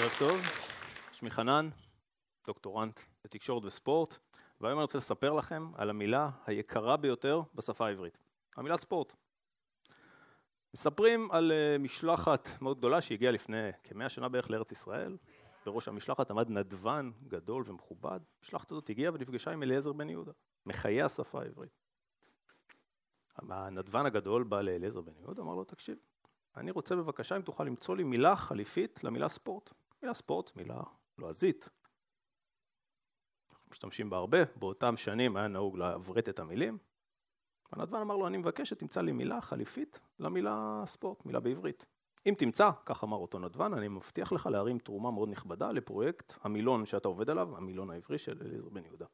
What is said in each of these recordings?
ערב טוב, שמי חנן, דוקטורנט לתקשורת וספורט, והיום אני רוצה לספר לכם על המילה היקרה ביותר בשפה העברית, המילה ספורט. מספרים על אה, משלחת מאוד גדולה שהגיעה לפני כמאה שנה בערך לארץ ישראל, בראש המשלחת עמד נדבן גדול ומכובד, המשלחת הזאת הגיעה ונפגשה עם אליעזר בן יהודה, מחיי השפה העברית. הנדבן הגדול בא לאליעזר בן יהודה, אמר לו, תקשיב, אני רוצה בבקשה אם תוכל למצוא לי מילה חליפית למילה ספורט. מילה ספורט, מילה לועזית. אנחנו משתמשים בה הרבה, באותם שנים היה נהוג לעברת את המילים. הנדבן אמר לו, אני מבקש שתמצא לי מילה חליפית למילה ספורט, מילה בעברית. אם תמצא, כך אמר אותו נדבן, אני מבטיח לך להרים תרומה מאוד נכבדה לפרויקט המילון שאתה עובד עליו, המילון העברי של אליעזר בן יהודה.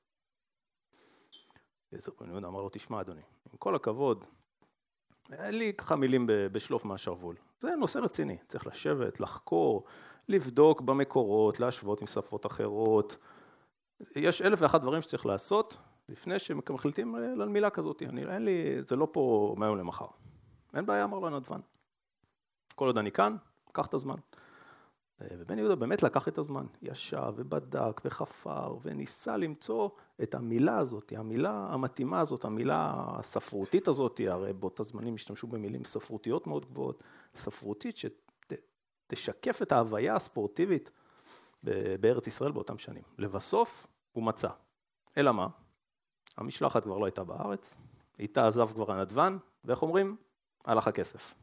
אליעזר בן יהודה אמר לו, תשמע אדוני, עם כל הכבוד, אין לי ככה מילים בשלוף מהשרוול. זה נושא רציני, צריך לשבת, לחקור, לבדוק במקורות, להשוות עם שפות אחרות. יש אלף ואחת דברים שצריך לעשות לפני שמחליטים אה, על מילה כזאת. אני, אין לי, זה לא פה מהיום למחר. אין בעיה, אמר לו הנדבן. כל עוד אני כאן, קח את הזמן. אה, ובן יהודה באמת לקח את הזמן, ישב ובדק וחפר וניסה למצוא את המילה הזאת, המילה המתאימה הזאת, המילה הספרותית הזאת, הרי באותה זמנים השתמשו במילים ספרותיות מאוד גבוהות, ספרותית תשקף את ההוויה הספורטיבית בארץ ישראל באותם שנים. לבסוף הוא מצא. אלא מה? המשלחת כבר לא הייתה בארץ, איתה עזב כבר הנדוון, ואיך אומרים? הלך הכסף.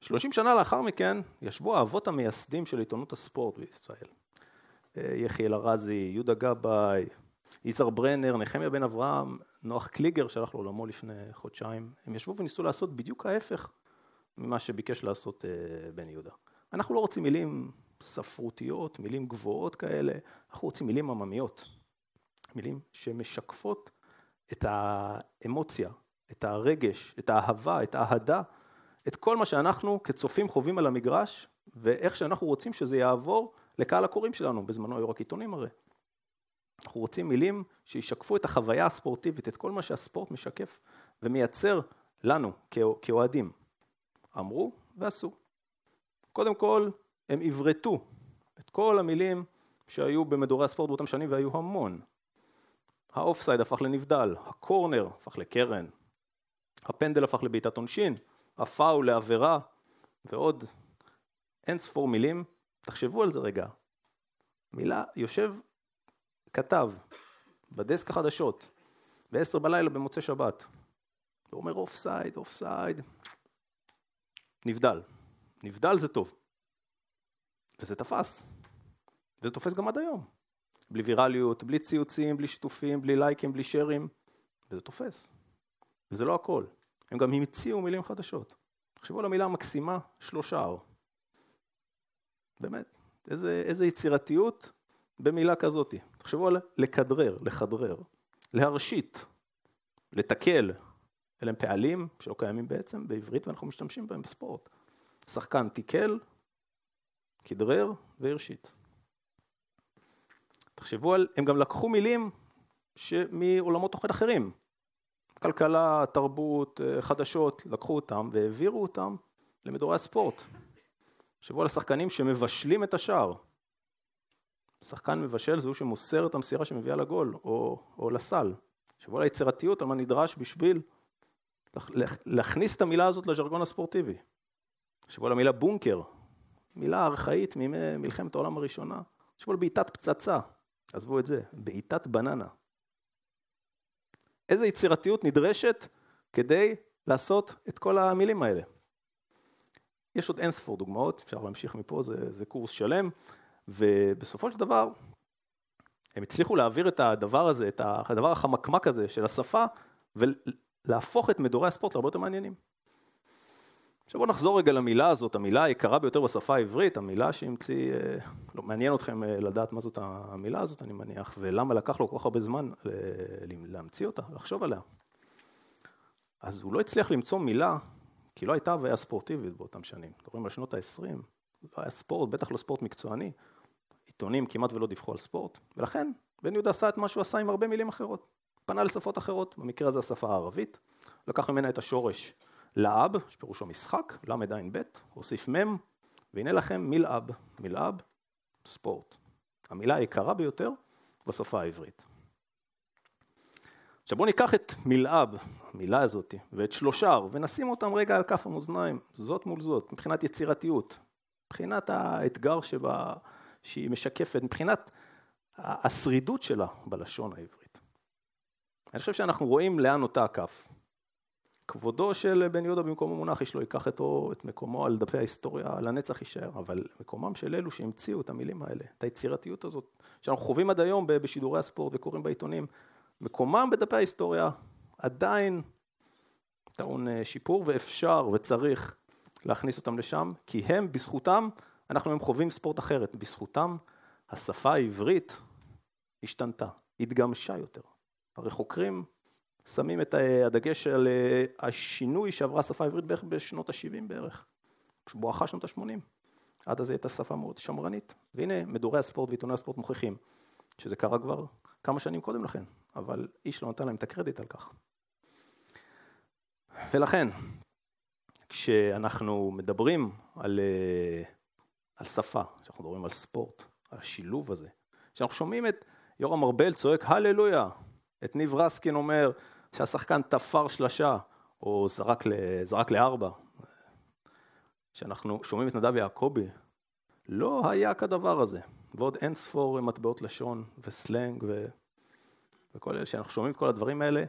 30 שנה לאחר מכן ישבו האבות המייסדים של עיתונות הספורט בישראל. אה, יחיאל ארזי, יהודה גבאי, יזהר ברנר, נחמיה בן אברהם, נוח קליגר שהלך לעולמו לפני חודשיים, הם ישבו וניסו לעשות בדיוק ההפך ממה שביקש לעשות אה, בן יהודה. אנחנו לא רוצים מילים ספרותיות, מילים גבוהות כאלה, אנחנו רוצים מילים עממיות, מילים שמשקפות את האמוציה, את הרגש, את האהבה, את האהדה, את כל מה שאנחנו כצופים חווים על המגרש, ואיך שאנחנו רוצים שזה יעבור לקהל הקוראים שלנו, בזמנו היו רק עיתונים הרי. אנחנו רוצים מילים שישקפו את החוויה הספורטיבית, את כל מה שהספורט משקף ומייצר לנו כאוהדים. אמרו ועשו. קודם כל, הם עברתו את כל המילים שהיו במדורי הספורט באותם שנים, והיו המון. האוף סייד הפך לנבדל, הקורנר הפך לקרן, הפנדל הפך לבעיטת עונשין, הפאול לעבירה, ועוד אין ספור מילים. תחשבו על זה רגע. מילה, יושב כתב בדסק החדשות, ב-10 בלילה במוצאי שבת, ואומר אוף סייד, אוף סייד, נבדל. נבדל זה טוב. וזה תפס. וזה תופס גם עד היום. בלי ויראליות, בלי ציוצים, בלי שיתופים, בלי לייקים, בלי שרים. וזה תופס. וזה לא הכל. הם גם המציאו מילים חדשות. תחשבו על המילה המקסימה, שלושה R. באמת, איזה, איזה יצירתיות במילה כזאת. תחשבו על לכדרר, לכדרר, להרשית, לתקל, אלה הם פעלים שלא קיימים בעצם בעברית ואנחנו משתמשים בהם בספורט. שחקן תיקל, כדרר והרשית. תחשבו על, הם גם לקחו מילים מעולמות תוכן אחרים. כלכלה, תרבות, אה, חדשות, לקחו אותם והעבירו אותם למדורי הספורט. תחשבו על השחקנים שמבשלים את השער. שחקן מבשל זה הוא שמוסר את המסירה שמביאה לגול או, או לסל. תחשבו על היצירתיות, על מה נדרש בשביל להכניס את המילה הזאת לז'רגון הספורטיבי. תחשבו על המילה בונקר, מילה ארכאית ממלחמת העולם הראשונה. תחשבו על בעיטת פצצה, עזבו את זה, בעיטת בננה. איזה יצירתיות נדרשת כדי לעשות את כל המילים האלה? יש עוד אין ספור דוגמאות, אפשר להמשיך מפה, זה, זה קורס שלם, ובסופו של דבר, הם הצליחו להעביר את הדבר הזה, את הדבר החמקמק הזה של השפה, להפוך את מדורי הספורט להרבה יותר מעניינים. עכשיו בואו נחזור רגע למילה הזאת, המילה היקרה ביותר בשפה העברית, המילה שהמציא, אה, לא מעניין אתכם אה, לדעת מה זאת המילה הזאת אני מניח, ולמה לקח לו כל כך הרבה זמן אה, להמציא אותה, לחשוב עליה. אז הוא לא הצליח למצוא מילה, כי לא הייתה הוויה ספורטיבית באותם שנים, מדברים על שנות ה-20, לא היה ספורט, בטח לא ספורט מקצועני, עיתונים כמעט ולא דיווחו על ספורט, ולכן בן יהודה עשה את מה שהוא עשה עם הרבה מילים אחרות. פנה לשפות אחרות, במקרה הזה השפה הערבית, לקח ממנה את השורש לאב, שפירושו משחק, לע"ב, הוסיף מ', והנה לכם מלעב, מלעב, ספורט. המילה היקרה ביותר בשפה העברית. עכשיו בואו ניקח את מלעב, המילה הזאת, ואת שלושר, ונשים אותם רגע על כף המאזניים, זאת מול זאת, מבחינת יצירתיות, מבחינת האתגר שבה, שהיא משקפת, מבחינת השרידות שלה בלשון העברית. אני חושב שאנחנו רואים לאן אותה הכף. כבודו של בן יהודה במקום המונח, איש לא ייקח אתו את מקומו על דפי ההיסטוריה, לנצח יישאר, אבל מקומם של אלו שהמציאו את המילים האלה, את היצירתיות הזאת, שאנחנו חווים עד היום בשידורי הספורט וקוראים בעיתונים, מקומם בדפי ההיסטוריה עדיין טעון אה, שיפור, ואפשר וצריך להכניס אותם לשם, כי הם, בזכותם, אנחנו היום חווים ספורט אחרת, בזכותם השפה העברית השתנתה, התגמשה יותר. הרי חוקרים שמים את אה, הדגש על אה, השינוי שעברה השפה העברית בערך בשנות ה-70 בערך, בואכה שנות ה-80. עד אז הייתה שפה מאוד שמרנית. והנה, מדורי הספורט ועיתוני הספורט מוכיחים שזה קרה כבר כמה שנים קודם לכן, אבל איש לא נתן להם את הקרדיט על כך. ולכן, כשאנחנו מדברים על, אה, על שפה, כשאנחנו מדברים על ספורט, על השילוב הזה, כשאנחנו שומעים את יורם ארבל צועק הללויה, את ניב רסקין אומר שהשחקן תפר שלשה, או זרק, ל... זרק לארבע. כשאנחנו שומעים את נדב יעקבי, לא היה כדבר הזה. ועוד אין ספור מטבעות לשון וסלנג ו... וכל אלה, שאנחנו שומעים את כל הדברים האלה,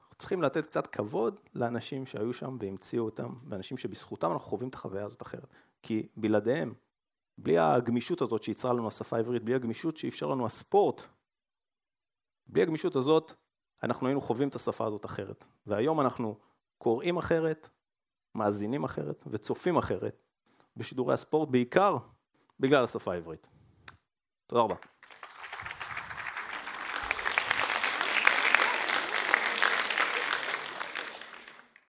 אנחנו צריכים לתת קצת כבוד לאנשים שהיו שם והמציאו אותם, ואנשים שבזכותם אנחנו חווים את החוויה הזאת אחרת. כי בלעדיהם, בלי הגמישות הזאת שייצרה לנו השפה העברית, בלי הגמישות שאפשר לנו הספורט בלי הגמישות הזאת, אנחנו היינו חווים את השפה הזאת אחרת. והיום אנחנו קוראים אחרת, מאזינים אחרת וצופים אחרת בשידורי הספורט, בעיקר בגלל השפה העברית. תודה רבה.